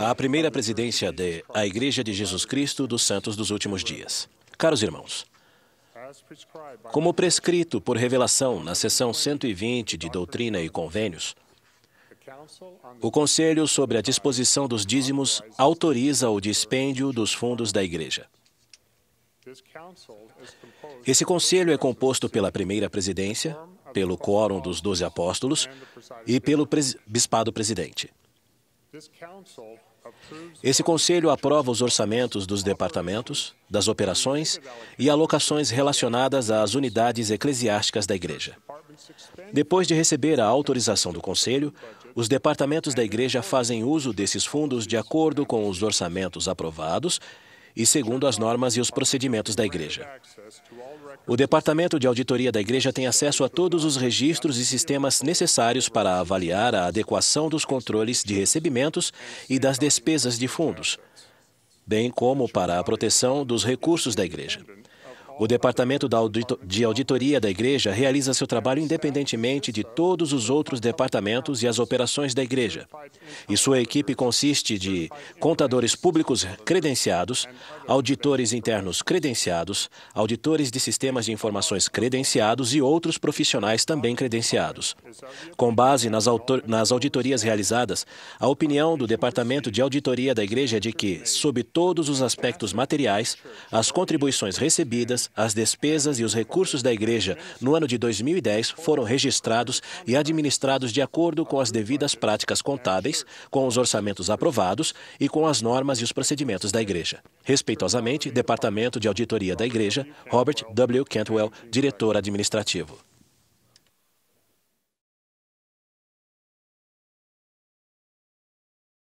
à primeira presidência de A Igreja de Jesus Cristo dos Santos dos Últimos Dias. Caros irmãos, como prescrito por revelação na seção 120 de Doutrina e Convênios, o Conselho sobre a disposição dos dízimos autoriza o dispêndio dos fundos da Igreja. Esse conselho é composto pela primeira presidência, pelo quórum dos doze apóstolos e pelo pres... bispado presidente. Esse conselho aprova os orçamentos dos departamentos, das operações e alocações relacionadas às unidades eclesiásticas da Igreja. Depois de receber a autorização do Conselho, os departamentos da Igreja fazem uso desses fundos de acordo com os orçamentos aprovados e segundo as normas e os procedimentos da Igreja. O Departamento de Auditoria da Igreja tem acesso a todos os registros e sistemas necessários para avaliar a adequação dos controles de recebimentos e das despesas de fundos, bem como para a proteção dos recursos da Igreja. O Departamento de Auditoria da Igreja realiza seu trabalho independentemente de todos os outros departamentos e as operações da Igreja. E sua equipe consiste de contadores públicos credenciados, auditores internos credenciados, auditores de sistemas de informações credenciados e outros profissionais também credenciados. Com base nas, auditorias realizadas, a opinião do Departamento de Auditoria da Igreja é de que, sob todos os aspectos materiais, as contribuições recebidas, as despesas e os recursos da igreja no ano de 2010 foram registrados e administrados de acordo com as devidas práticas contábeis, com os orçamentos aprovados e com as normas e os procedimentos da igreja. Respeitosamente, Departamento de Auditoria da Igreja, Robert W. Cantwell, diretor administrativo.